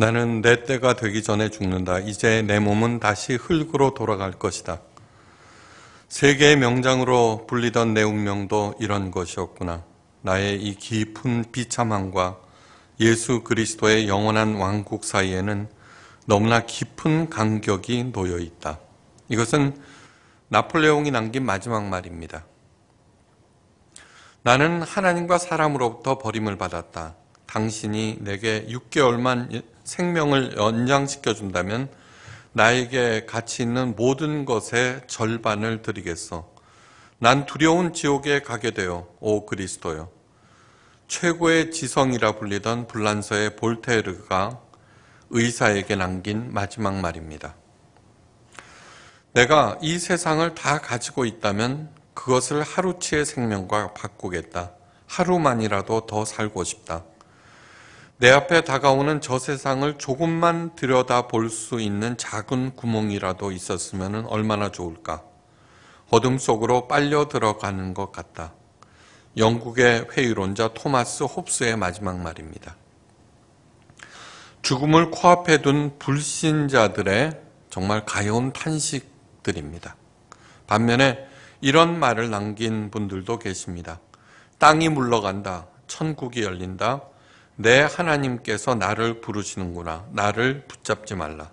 나는 내 때가 되기 전에 죽는다. 이제 내 몸은 다시 흙으로 돌아갈 것이다. 세계의 명장으로 불리던 내 운명도 이런 것이었구나. 나의 이 깊은 비참함과 예수 그리스도의 영원한 왕국 사이에는 너무나 깊은 간격이 놓여 있다. 이것은 나폴레옹이 남긴 마지막 말입니다. 나는 하나님과 사람으로부터 버림을 받았다. 당신이 내게 6개월만 생명을 연장시켜 준다면 나에게 가치 있는 모든 것의 절반을 드리겠어. 난 두려운 지옥에 가게 되어 오 그리스도여. 최고의 지성이라 불리던 불란서의 볼테르가 의사에게 남긴 마지막 말입니다. 내가 이 세상을 다 가지고 있다면 그것을 하루치의 생명과 바꾸겠다. 하루만이라도 더 살고 싶다. 내 앞에 다가오는 저 세상을 조금만 들여다 볼 수 있는 작은 구멍이라도 있었으면 얼마나 좋을까. 어둠 속으로 빨려 들어가는 것 같다. 영국의 회의론자 토마스 홉스의 마지막 말입니다. 죽음을 코앞에 둔 불신자들의 정말 가여운 탄식들입니다. 반면에 이런 말을 남긴 분들도 계십니다. 땅이 물러간다. 천국이 열린다. 내 하나님께서 나를 부르시는구나. 나를 붙잡지 말라.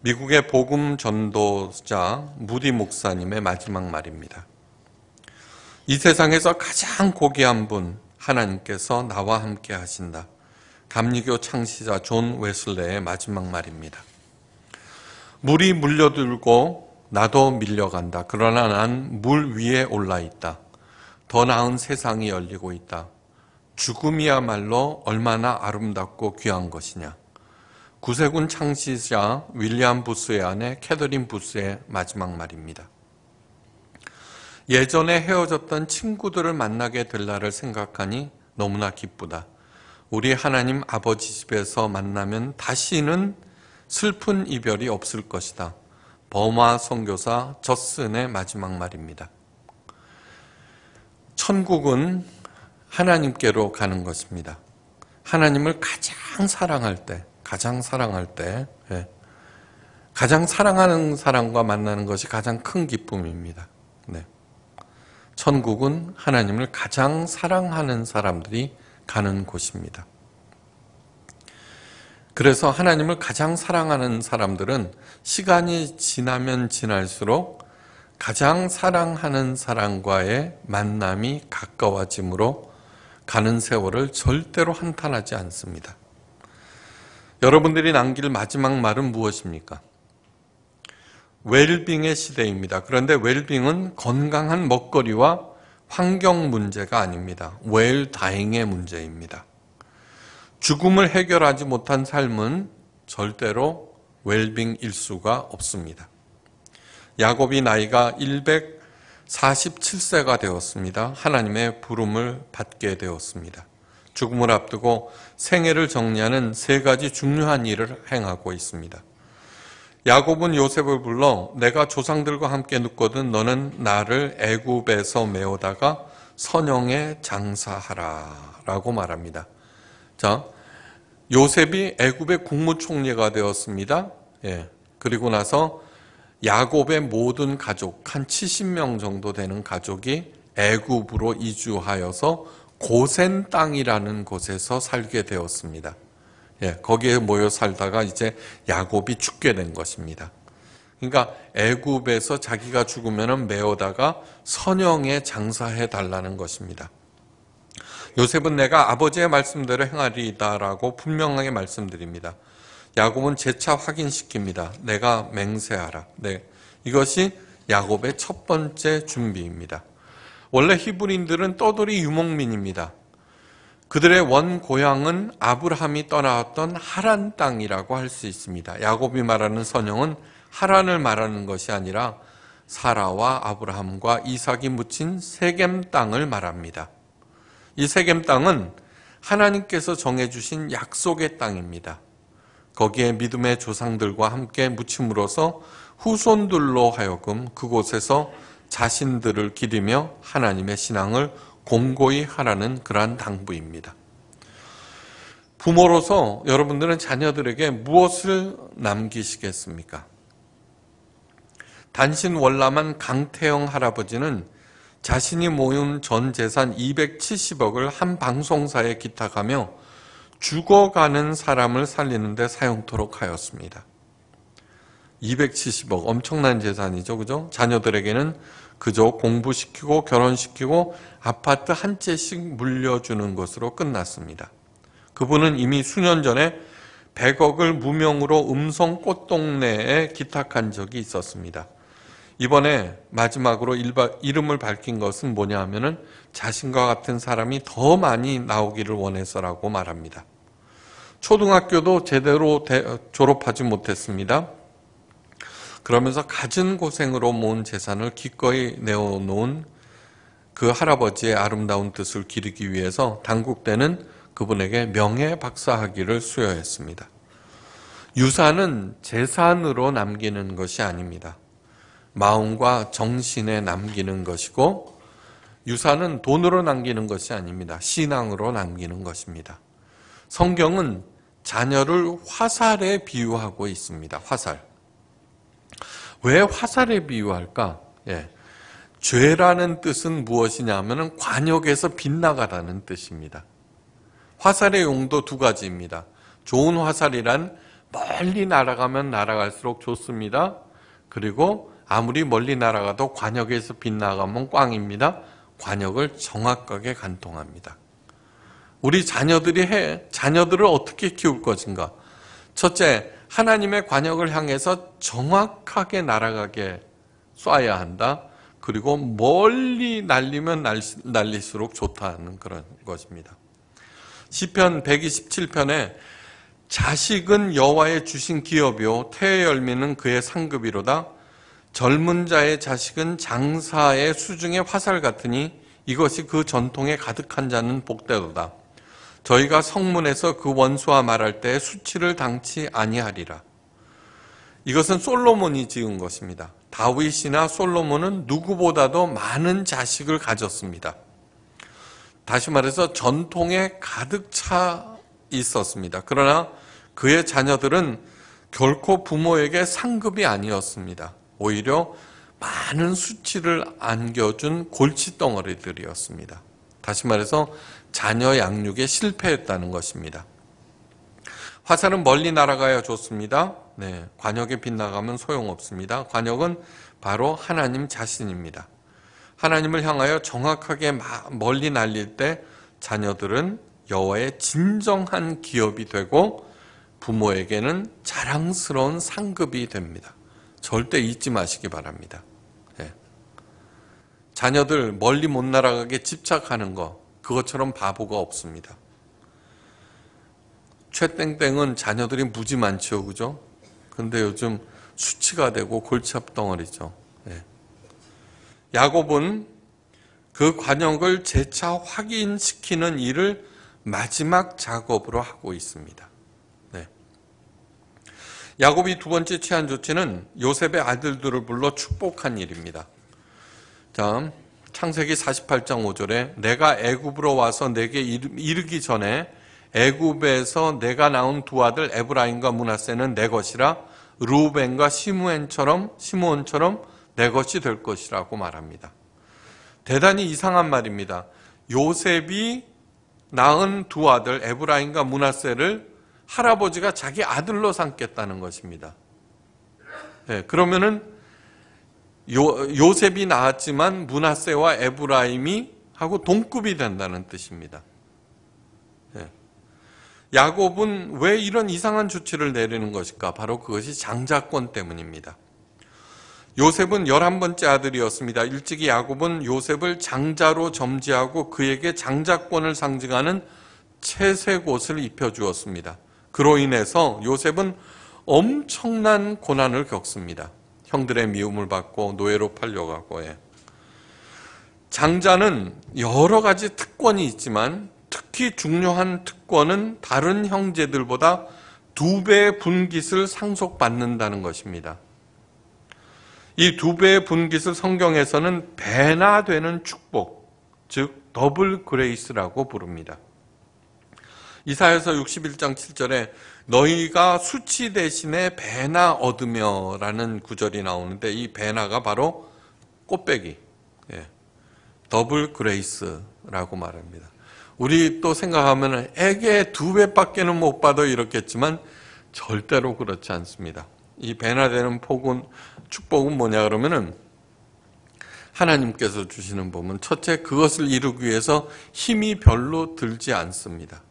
미국의 복음 전도자 무디 목사님의 마지막 말입니다. 이 세상에서 가장 고귀한 분 하나님께서 나와 함께 하신다. 감리교 창시자 존 웨슬레의 마지막 말입니다. 물이 물려들고 나도 밀려간다. 그러나 난 물 위에 올라 있다. 더 나은 세상이 열리고 있다. 죽음이야말로 얼마나 아름답고 귀한 것이냐. 구세군 창시자 윌리엄 부스의 아내 캐더린 부스의 마지막 말입니다. 예전에 헤어졌던 친구들을 만나게 될 날을 생각하니 너무나 기쁘다. 우리 하나님 아버지 집에서 만나면 다시는 슬픈 이별이 없을 것이다. 버마 선교사 저슨의 마지막 말입니다. 천국은 하나님께로 가는 것입니다. 하나님을 가장 사랑할 때, 가장 사랑할 때, 예. 가장 사랑하는 사람과 만나는 것이 가장 큰 기쁨입니다. 네. 천국은 하나님을 가장 사랑하는 사람들이 가는 곳입니다. 그래서 하나님을 가장 사랑하는 사람들은 시간이 지나면 지날수록 가장 사랑하는 사람과의 만남이 가까워짐으로 가는 세월을 절대로 한탄하지 않습니다. 여러분들이 남길 마지막 말은 무엇입니까? 웰빙의 시대입니다. 그런데 웰빙은 건강한 먹거리와 환경 문제가 아닙니다. 웰 다행의 문제입니다. 죽음을 해결하지 못한 삶은 절대로 웰빙일 수가 없습니다. 야곱이 나이가 47세가 되었습니다. 하나님의 부름을 받게 되었습니다. 죽음을 앞두고 생애를 정리하는 세 가지 중요한 일을 행하고 있습니다. 야곱은 요셉을 불러 내가 조상들과 함께 눕거든 너는 나를 애굽에서 메오다가 선영에 장사하라 라고 말합니다. 자, 요셉이 애굽의 국무총리가 되었습니다. 예. 그리고 나서 야곱의 모든 가족 한 70명 정도 되는 가족이 애굽으로 이주하여서 고센 땅이라는 곳에서 살게 되었습니다. 예, 거기에 모여 살다가 이제 야곱이 죽게 된 것입니다. 그러니까 애굽에서 자기가 죽으면은 메어다가 선영에 장사해 달라는 것입니다. 요셉은 내가 아버지의 말씀대로 행하리이다라고 분명하게 말씀드립니다. 야곱은 재차 확인시킵니다. 내가 맹세하라. 네. 이것이 야곱의 첫 번째 준비입니다. 원래 히브리인들은 떠돌이 유목민입니다. 그들의 원 고향은 아브라함이 떠나왔던 하란 땅이라고 할 수 있습니다. 야곱이 말하는 선영은 하란을 말하는 것이 아니라 사라와 아브라함과 이삭이 묻힌 세겜 땅을 말합니다. 이 세겜 땅은 하나님께서 정해주신 약속의 땅입니다. 거기에 믿음의 조상들과 함께 묻힘으로써 후손들로 하여금 그곳에서 자신들을 기리며 하나님의 신앙을 공고히 하라는 그러한 당부입니다. 부모로서 여러분들은 자녀들에게 무엇을 남기시겠습니까? 단신 월남한 강태영 할아버지는 자신이 모은 전 재산 270억을 한 방송사에 기탁하며 죽어가는 사람을 살리는데 사용토록 하였습니다. 270억 엄청난 재산이죠. 그죠? 자녀들에게는 그저 공부시키고 결혼시키고 아파트 한 채씩 물려주는 것으로 끝났습니다. 그분은 이미 수년 전에 100억을 무명으로 음성 꽃동네에 기탁한 적이 있었습니다. 이번에 마지막으로 이름을 밝힌 것은 뭐냐 하면은 자신과 같은 사람이 더 많이 나오기를 원해서라고 말합니다. 초등학교도 제대로 졸업하지 못했습니다. 그러면서 가진 고생으로 모은 재산을 기꺼이 내어놓은 그 할아버지의 아름다운 뜻을 기르기 위해서 당국대는 그분에게 명예 박사학위를 수여했습니다. 유산은 재산으로 남기는 것이 아닙니다. 마음과 정신에 남기는 것이고 유산은 돈으로 남기는 것이 아닙니다. 신앙으로 남기는 것입니다. 성경은 자녀를 화살에 비유하고 있습니다. 화살. 왜 화살에 비유할까? 예. 죄라는 뜻은 무엇이냐 하면 관역에서 빗나가라는 뜻입니다. 화살의 용도 두 가지입니다. 좋은 화살이란 멀리 날아가면 날아갈수록 좋습니다. 그리고 아무리 멀리 날아가도 관역에서 빗나가면 꽝입니다. 관역을 정확하게 간통합니다 우리 자녀들이 해, 자녀들을 어떻게 키울 것인가? 첫째, 하나님의 관역을 향해서 정확하게 날아가게 쏴야 한다. 그리고 멀리 날리면 날릴수록 좋다는 그런 것입니다. 시편 127편에 자식은 여호와의 주신 기업이요 태의 열매는 그의 상급이로다 젊은 자의 자식은 장사의 수중의 화살 같으니 이것이 그 전통에 가득한 자는 복대도다 저희가 성문에서 그 원수와 말할 때 수치를 당치 아니하리라. 이것은 솔로몬이 지은 것입니다. 다윗이나 솔로몬은 누구보다도 많은 자식을 가졌습니다. 다시 말해서 전통에 가득 차 있었습니다. 그러나 그의 자녀들은 결코 부모에게 상급이 아니었습니다. 오히려 많은 수치를 안겨준 골칫덩어리들이었습니다. 다시 말해서 자녀 양육에 실패했다는 것입니다. 화살은 멀리 날아가야 좋습니다. 네, 관역에 빗나가면 소용없습니다. 관역은 바로 하나님 자신입니다. 하나님을 향하여 정확하게 멀리 날릴 때 자녀들은 여호와의 진정한 기업이 되고 부모에게는 자랑스러운 상급이 됩니다. 절대 잊지 마시기 바랍니다. 예. 자녀들 멀리 못 날아가게 집착하는 거 그것처럼 바보가 없습니다. 최땡땡은 자녀들이 무지 많죠, 그죠? 근데 요즘 수치가 되고 골치 덩어리죠. 예. 야곱은 그 관역을 재차 확인시키는 일을 마지막 작업으로 하고 있습니다. 야곱이 두 번째 취한 조치는 요셉의 아들들을 불러 축복한 일입니다. 다 창세기 48장 5절에 내가 애굽으로 와서 내게 이르기 전에 애굽에서 내가 낳은 두 아들 에브라임과 문하세는 내 것이라 루벤과 시므엔처럼 시므온처럼 내 것이 될 것이라고 말합니다. 대단히 이상한 말입니다. 요셉이 낳은 두 아들 에브라임과 문하세를 할아버지가 자기 아들로 삼겠다는 것입니다. 네, 그러면은 요, 요셉이 낳았지만 문하세와 에브라임이 하고 동급이 된다는 뜻입니다. 네. 야곱은 왜 이런 이상한 조치를 내리는 것일까? 바로 그것이 장자권 때문입니다. 요셉은 11번째 아들이었습니다. 일찍이 야곱은 요셉을 장자로 점지하고 그에게 장자권을 상징하는 채색옷을 입혀주었습니다. 그로 인해서 요셉은 엄청난 고난을 겪습니다. 형들의 미움을 받고 노예로 팔려가고 해. 장자는 여러 가지 특권이 있지만 특히 중요한 특권은 다른 형제들보다 두 배의 분깃을 상속받는다는 것입니다. 이 두 배의 분깃을 성경에서는 배나 되는 축복, 즉 더블 그레이스라고 부릅니다. 이사에서 61장 7절에 너희가 수치 대신에 배나 얻으며 라는 구절이 나오는데 이 배나가 바로 꽃배기 예. 더블 그레이스라고 말합니다 우리 또 생각하면 애게 두 배밖에는 못 받아 이렇겠지만 절대로 그렇지 않습니다 이 배나 되는 복은 축복은 뭐냐 그러면은 하나님께서 주시는 복은 첫째 그것을 이루기 위해서 힘이 별로 들지 않습니다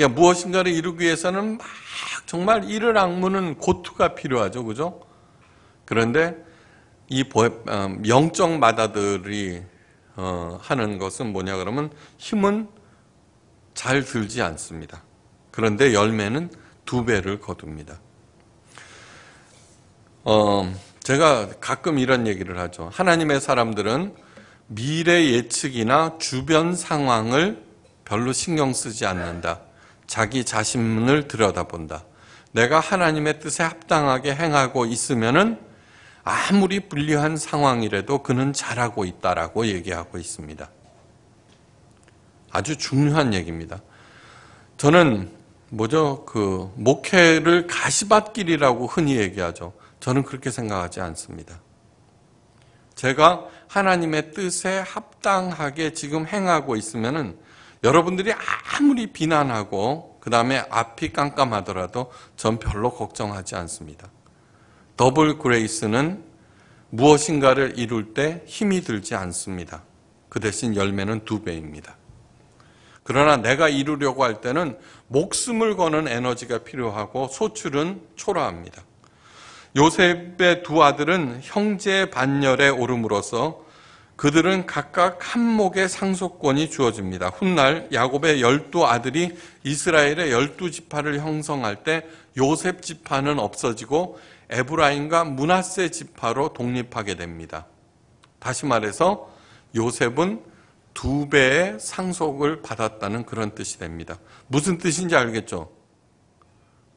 그러니까 무엇인가를 이루기 위해서는 막 정말 일을 악무는 고투가 필요하죠. 그죠? 그런데 이 어, 영적 마다들이 어, 하는 것은 뭐냐 그러면 힘은 잘 들지 않습니다. 그런데 열매는 두 배를 거둡니다. 어, 제가 가끔 이런 얘기를 하죠. 하나님의 사람들은 미래 예측이나 주변 상황을 별로 신경 쓰지 않는다. 자기 자신을 들여다본다. 내가 하나님의 뜻에 합당하게 행하고 있으면은 아무리 불리한 상황이라도 그는 잘하고 있다라고 얘기하고 있습니다. 아주 중요한 얘기입니다. 저는 뭐죠? 그 목회를 가시밭길이라고 흔히 얘기하죠. 저는 그렇게 생각하지 않습니다. 제가 하나님의 뜻에 합당하게 지금 행하고 있으면은 여러분들이 아무리 비난하고 그 다음에 앞이 깜깜하더라도 전 별로 걱정하지 않습니다. 더블 그레이스는 무엇인가를 이룰 때 힘이 들지 않습니다. 그 대신 열매는 두 배입니다. 그러나 내가 이루려고 할 때는 목숨을 거는 에너지가 필요하고 소출은 초라합니다. 요셉의 두 아들은 형제 의 반열에 오름으로써 그들은 각각 한 목의 상속권이 주어집니다. 훗날 야곱의 열두 아들이 이스라엘의 열두 지파를 형성할 때 요셉 지파는 없어지고 에브라임과 문하세 지파로 독립하게 됩니다. 다시 말해서 요셉은 두 배의 상속을 받았다는 그런 뜻이 됩니다. 무슨 뜻인지 알겠죠?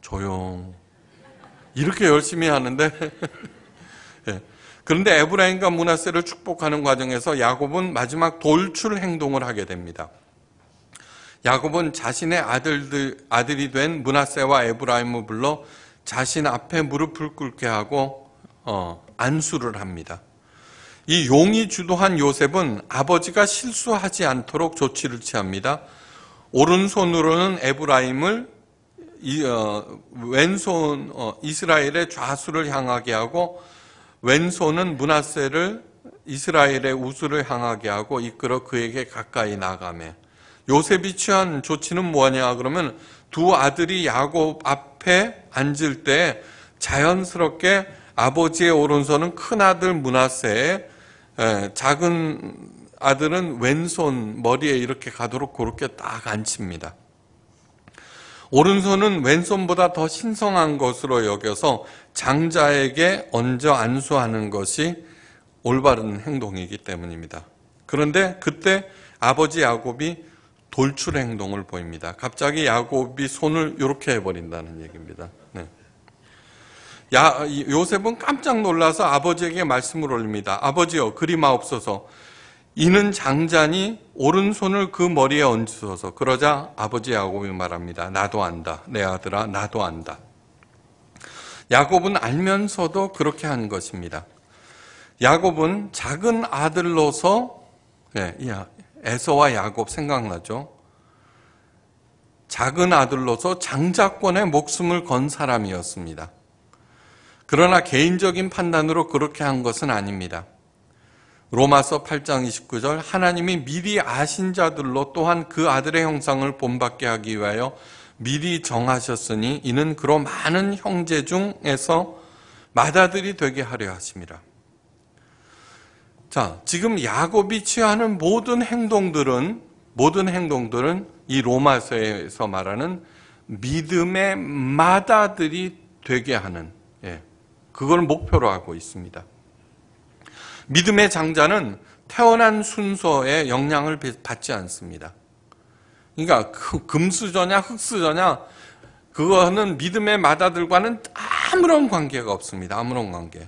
조용. 이렇게 열심히 하는데 예. 그런데 에브라임과 문하세를 축복하는 과정에서 야곱은 마지막 돌출 행동을 하게 됩니다. 야곱은 자신의 아들들, 아들이 된 문하세와 에브라임을 불러 자신 앞에 무릎을 꿇게 하고 어, 안수를 합니다. 이 용이 주도한 요셉은 아버지가 실수하지 않도록 조치를 취합니다. 오른손으로는 에브라임을 어, 왼손 어, 이스라엘의 좌수를 향하게 하고 왼손은 문하세를 이스라엘의 우수를 향하게 하고 이끌어 그에게 가까이 나가며 요셉이 취한 조치는 뭐냐 그러면 두 아들이 야곱 앞에 앉을 때 자연스럽게 아버지의 오른손은 큰 아들 문하세에 작은 아들은 왼손 머리에 이렇게 가도록 그렇게 딱 앉힙니다. 오른손은 왼손보다 더 신성한 것으로 여겨서 장자에게 얹어 안수하는 것이 올바른 행동이기 때문입니다. 그런데 그때 아버지 야곱이 돌출 행동을 보입니다. 갑자기 야곱이 손을 이렇게 해버린다는 얘기입니다. 네. 야, 요셉은 깜짝 놀라서 아버지에게 말씀을 올립니다. 아버지여, 그리 마옵소서. 이는 장자니 오른손을 그 머리에 얹으소서. 그러자 아버지 야곱이 말합니다. 나도 안다. 내 아들아, 나도 안다. 야곱은 알면서도 그렇게 한 것입니다. 야곱은 작은 아들로서 예, 에서와 야곱 생각나죠. 작은 아들로서 장자권의 목숨을 건 사람이었습니다. 그러나 개인적인 판단으로 그렇게 한 것은 아닙니다. 로마서 8장 29절 하나님이 미리 아신 자들로 또한 그 아들의 형상을 본받게 하기 위하여 미리 정하셨으니 이는 그로 많은 형제 중에서 맏아들이 되게 하려 하십니다. 자, 지금 야곱이 취하는 모든 행동들은 모든 행동들은 이 로마서에서 말하는 믿음의 마다들이 되게 하는 예, 그걸 목표로 하고 있습니다. 믿음의 장자는 태어난 순서에 영향을 받지 않습니다. 그러니까 그 금수저냐 흑수저냐 그거는 믿음의 마다들과는 아무런 관계가 없습니다. 아무런 관계.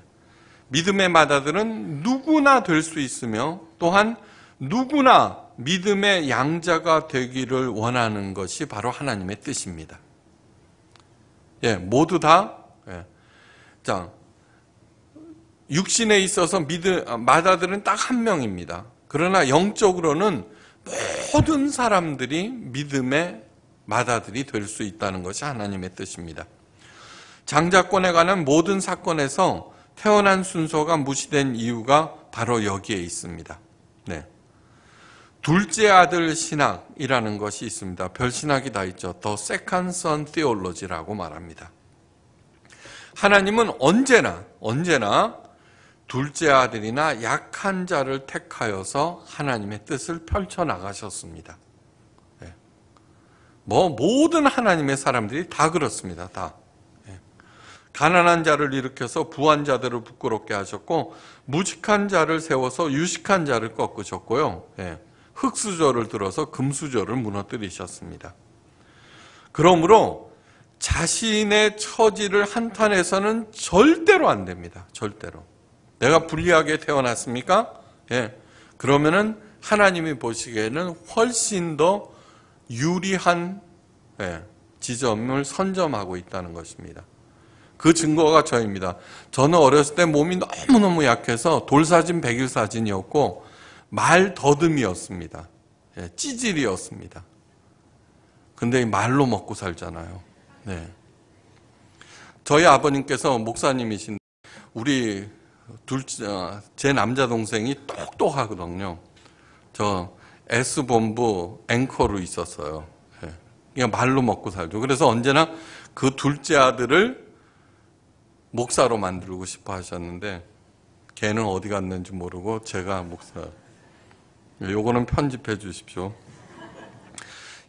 믿음의 마다들은 누구나 될 수 있으며 또한 누구나 믿음의 양자가 되기를 원하는 것이 바로 하나님의 뜻입니다. 예, 모두 다 예. 자, 육신에 있어서 미드, 마다들은 아, 딱한 명입니다. 그러나 영적으로는 모든 사람들이 믿음의 마다들이 될 수 있다는 것이 하나님의 뜻입니다. 장자권에 관한 모든 사건에서 태어난 순서가 무시된 이유가 바로 여기에 있습니다. 네. 둘째 아들 신학이라는 것이 있습니다. 별신학이 다 있죠. 더 s e 선 o 올로지라고 말합니다. 하나님은 언제나 언제나 둘째 아들이나 약한 자를 택하여서 하나님의 뜻을 펼쳐나가셨습니다. 예. 뭐, 모든 하나님의 사람들이 다 그렇습니다. 다. 예. 가난한 자를 일으켜서 부한 자들을 부끄럽게 하셨고, 무식한 자를 세워서 유식한 자를 꺾으셨고요. 예. 흙수저를 들어서 금수저를 무너뜨리셨습니다. 그러므로 자신의 처지를 한탄해서는 절대로 안 됩니다. 절대로. 내가 불리하게 태어났습니까? 예. 그러면은 하나님이 보시기에는 훨씬 더 유리한 예, 지점을 선점하고 있다는 것입니다. 그 증거가 저입니다. 저는 어렸을 때 몸이 너무너무 약해서 돌사진, 백일사진이었고 말 더듬이었습니다. 예, 찌질이었습니다. 근데 말로 먹고 살잖아요. 네. 저희 아버님께서 목사님이신데 우리 둘째, 어, 제 남자 동생이 똑똑하거든요. 저 S본부 앵커로 있었어요. 예. 그냥 말로 먹고 살죠. 그래서 언제나 그 둘째 아들을 목사로 만들고 싶어 하셨는데 걔는 어디 갔는지 모르고 제가 목사. 예, 요거는 편집해 주십시오.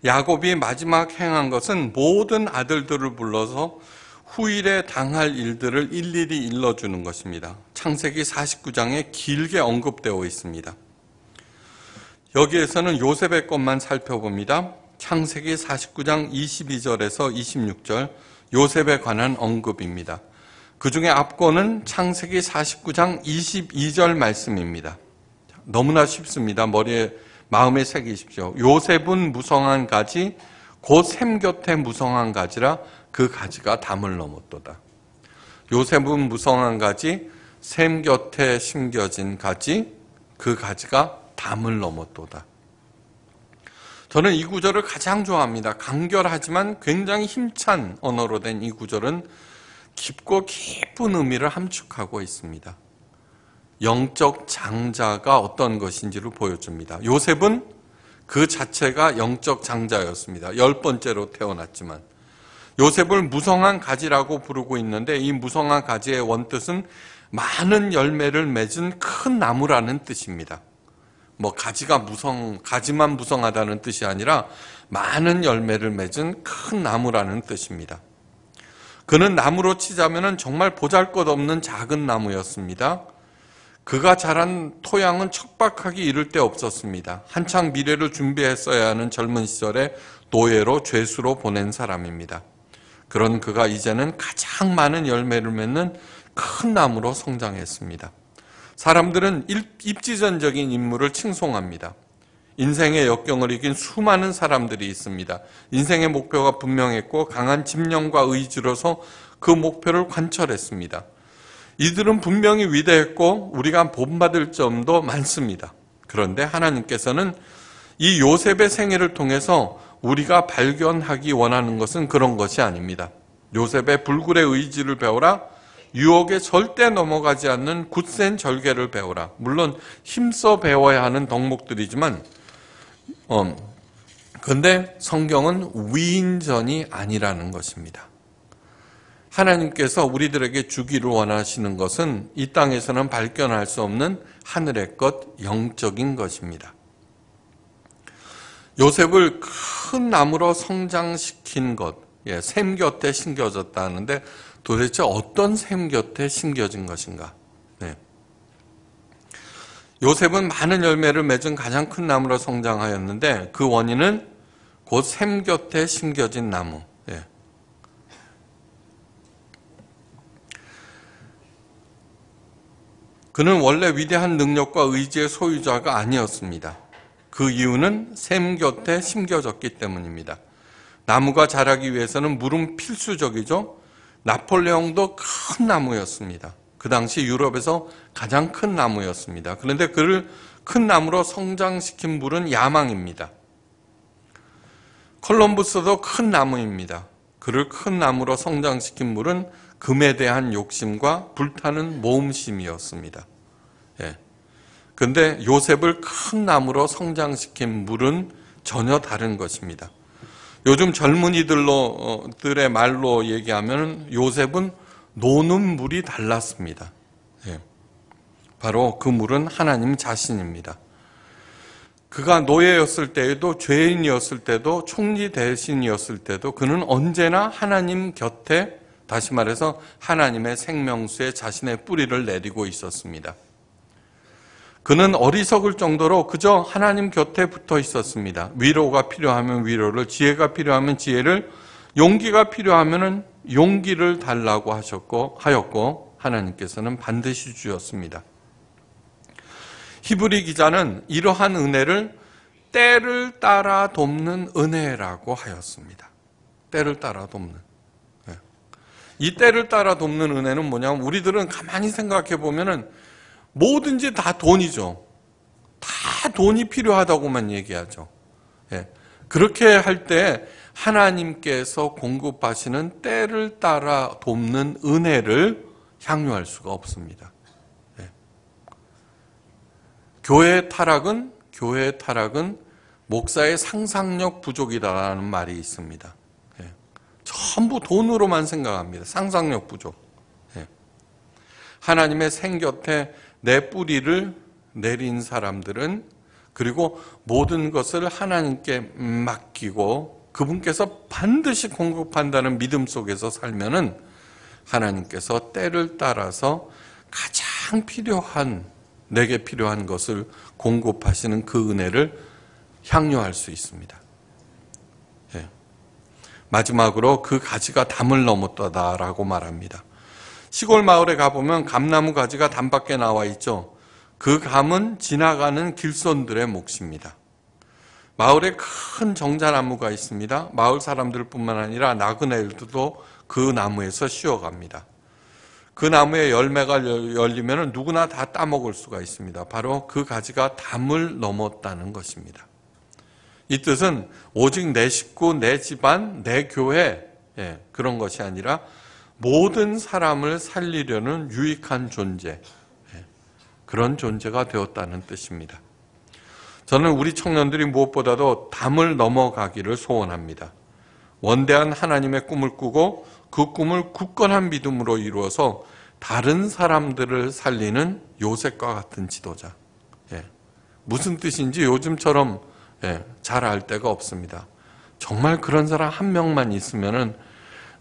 야곱이 마지막 행한 것은 모든 아들들을 불러서 후일에 당할 일들을 일일이 일러주는 것입니다. 창세기 49장에 길게 언급되어 있습니다. 여기에서는 요셉의 것만 살펴봅니다. 창세기 49장 22절에서 26절 요셉에 관한 언급입니다. 그 중에 앞권은 창세기 49장 22절 말씀입니다. 너무나 쉽습니다. 머리에 마음에 새기십시오. 요셉은 무성한 가지, 곧 샘 곁에 무성한 가지라 그 가지가 담을 넘었도다. 요셉은 무성한 가지, 샘 곁에 심겨진 가지, 그 가지가 담을 넘었도다. 저는 이 구절을 가장 좋아합니다. 간결하지만 굉장히 힘찬 언어로 된 이 구절은 깊고 깊은 의미를 함축하고 있습니다. 영적 장자가 어떤 것인지를 보여줍니다. 요셉은 그 자체가 영적 장자였습니다. 열 번째로 태어났지만. 요셉을 무성한 가지라고 부르고 있는데 이 무성한 가지의 원뜻은 많은 열매를 맺은 큰 나무라는 뜻입니다. 뭐 가지가 무성 가지만 무성하다는 뜻이 아니라 많은 열매를 맺은 큰 나무라는 뜻입니다. 그는 나무로 치자면 정말 보잘것없는 작은 나무였습니다. 그가 자란 토양은 척박하기 이를 데 없었습니다. 한창 미래를 준비했어야 하는 젊은 시절에 노예로 죄수로 보낸 사람입니다. 그런 그가 이제는 가장 많은 열매를 맺는 큰 나무로 성장했습니다. 사람들은 입지전적인 인물을 칭송합니다. 인생의 역경을 이긴 수많은 사람들이 있습니다. 인생의 목표가 분명했고 강한 집념과 의지로서 그 목표를 관철했습니다. 이들은 분명히 위대했고 우리가 본받을 점도 많습니다. 그런데 하나님께서는 이 요셉의 생애를 통해서 우리가 발견하기 원하는 것은 그런 것이 아닙니다. 요셉의 불굴의 의지를 배워라. 유혹에 절대 넘어가지 않는 굳센 절개를 배워라. 물론 힘써 배워야 하는 덕목들이지만 어, 근데 성경은 위인전이 아니라는 것입니다. 하나님께서 우리들에게 주기를 원하시는 것은 이 땅에서는 발견할 수 없는 하늘의 것, 영적인 것입니다. 요셉을 큰 나무로 성장시킨 것, 예, 샘 곁에 심겨졌다 하는데 도대체 어떤 샘 곁에 심겨진 것인가? 네. 요셉은 많은 열매를 맺은 가장 큰 나무로 성장하였는데 그 원인은 곧 샘 곁에 심겨진 나무. 예. 그는 원래 위대한 능력과 의지의 소유자가 아니었습니다. 그 이유는 샘 곁에 심겨졌기 때문입니다. 나무가 자라기 위해서는 물은 필수적이죠. 나폴레옹도 큰 나무였습니다. 그 당시 유럽에서 가장 큰 나무였습니다. 그런데 그를 큰 나무로 성장시킨 물은 야망입니다. 콜럼부스도 큰 나무입니다. 그를 큰 나무로 성장시킨 물은 금에 대한 욕심과 불타는 모험심이었습니다. 근데 요셉을 큰 나무로 성장시킨 물은 전혀 다른 것입니다. 요즘 젊은이들로들의 어, 말로 얘기하면 요셉은 노는 물이 달랐습니다. 예. 바로 그 물은 하나님 자신입니다. 그가 노예였을 때에도 죄인이었을 때도 총리 대신이었을 때도 그는 언제나 하나님 곁에 다시 말해서 하나님의 생명수에 자신의 뿌리를 내리고 있었습니다. 그는 어리석을 정도로 그저 하나님 곁에 붙어 있었습니다. 위로가 필요하면 위로를, 지혜가 필요하면 지혜를, 용기가 필요하면 용기를 달라고 하셨고 하였고 하나님께서는 반드시 주셨습니다. 히브리 기자는 이러한 은혜를 때를 따라 돕는 은혜라고 하였습니다. 때를 따라 돕는. 예. 이 때를 따라 돕는 은혜는 뭐냐면 우리들은 가만히 생각해 보면은 뭐든지 다 돈이죠. 다 돈이 필요하다고만 얘기하죠. 예. 그렇게 할 때 하나님께서 공급하시는 때를 따라 돕는 은혜를 향유할 수가 없습니다. 예. 교회 타락은 교회 타락은 목사의 상상력 부족이다라는 말이 있습니다. 예. 전부 돈으로만 생각합니다. 상상력 부족. 예. 하나님의 생곁에 내 뿌리를 내린 사람들은 그리고 모든 것을 하나님께 맡기고 그분께서 반드시 공급한다는 믿음 속에서 살면은 하나님께서 때를 따라서 가장 필요한 내게 필요한 것을 공급하시는 그 은혜를 향유할 수 있습니다. 예. 마지막으로 그 가지가 담을 넘었다라고 말합니다. 시골 마을에 가보면 감나무 가지가 담밖에 나와 있죠. 그 감은 지나가는 길손들의 몫입니다. 마을에 큰 정자나무가 있습니다. 마을 사람들뿐만 아니라 나그네들도 그 나무에서 쉬어갑니다. 그 나무에 열매가 열리면 누구나 다 따먹을 수가 있습니다. 바로 그 가지가 담을 넘었다는 것입니다. 이 뜻은 오직 내 식구, 내 집안, 내 교회 예, 그런 것이 아니라 모든 사람을 살리려는 유익한 존재, 예, 그런 존재가 되었다는 뜻입니다. 저는 우리 청년들이 무엇보다도 담을 넘어가기를 소원합니다. 원대한 하나님의 꿈을 꾸고 그 꿈을 굳건한 믿음으로 이루어서 다른 사람들을 살리는 요셉과 같은 지도자. 예. 무슨 뜻인지 요즘처럼 예, 잘알 데가 없습니다. 정말 그런 사람 한 명만 있으면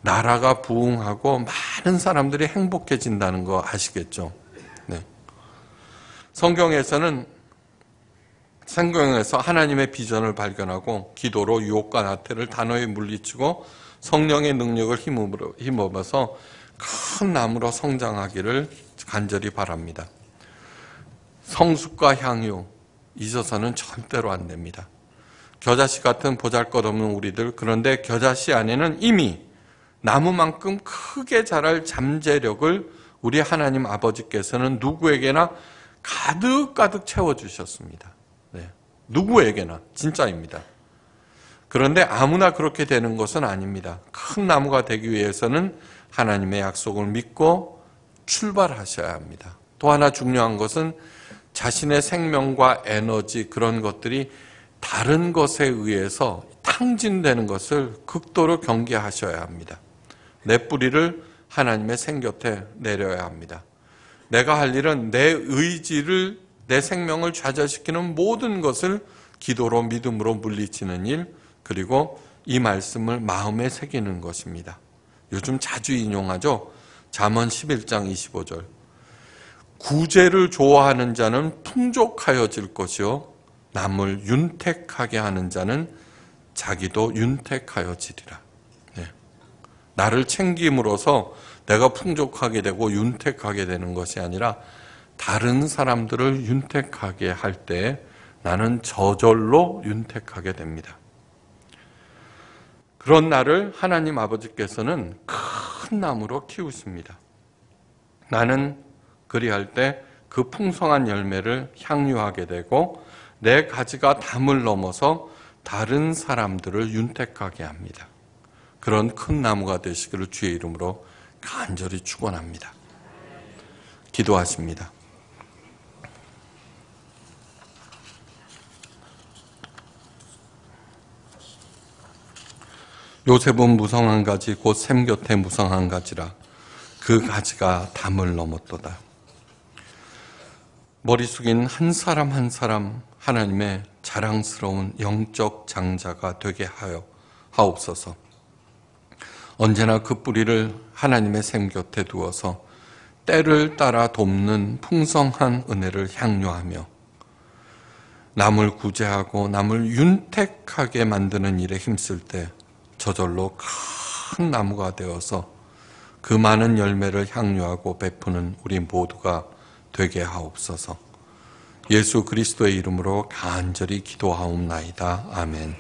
나라가 부흥하고 많은 사람들이 행복해진다는 거 아시겠죠? 네. 성경에서는 성경에서 하나님의 비전을 발견하고 기도로 유혹과 나태를 단호히 물리치고 성령의 능력을 힘입어서 큰 나무로 성장하기를 간절히 바랍니다. 성숙과 향유 잊어서는 절대로 안 됩니다. 겨자씨 같은 보잘것없는 우리들 그런데 겨자씨 안에는 이미 나무만큼 크게 자랄 잠재력을 우리 하나님 아버지께서는 누구에게나 가득가득 채워주셨습니다. 네. 누구에게나 진짜입니다. 그런데 아무나 그렇게 되는 것은 아닙니다. 큰 나무가 되기 위해서는 하나님의 약속을 믿고 출발하셔야 합니다. 또 하나 중요한 것은 자신의 생명과 에너지 그런 것들이 다른 것에 의해서 탕진되는 것을 극도로 경계하셔야 합니다. 내 뿌리를 하나님의 생곁에 내려야 합니다. 내가 할 일은 내 의지를 내 생명을 좌절시키는 모든 것을 기도로 믿음으로 물리치는 일 그리고 이 말씀을 마음에 새기는 것입니다. 요즘 자주 인용하죠. 잠언 11장 25절. 구제를 좋아하는 자는 풍족하여질 것이요 남을 윤택하게 하는 자는 자기도 윤택하여지리라. 나를 챙김으로써 내가 풍족하게 되고 윤택하게 되는 것이 아니라 다른 사람들을 윤택하게 할 때 나는 저절로 윤택하게 됩니다. 그런 나를 하나님 아버지께서는 큰 나무로 키우십니다. 나는 그리할 때 그 풍성한 열매를 향유하게 되고 내 가지가 담을 넘어서 다른 사람들을 윤택하게 합니다. 그런 큰 나무가 되시기를 주의 이름으로 간절히 축원합니다. 기도하십니다. 요셉은 무성한 가지 곧샘 곁에 무성한 가지라 그 가지가 담을 넘었도다. 머리 숙인 한 사람 한 사람 하나님의 자랑스러운 영적 장자가 되게 하여 하옵소서. 언제나 그 뿌리를 하나님의 생 곁에 두어서 때를 따라 돕는 풍성한 은혜를 향유하며 남을 구제하고 남을 윤택하게 만드는 일에 힘쓸 때 저절로 큰 나무가 되어서 그 많은 열매를 향유하고 베푸는 우리 모두가 되게 하옵소서. 예수 그리스도의 이름으로 간절히 기도하옵나이다. 아멘.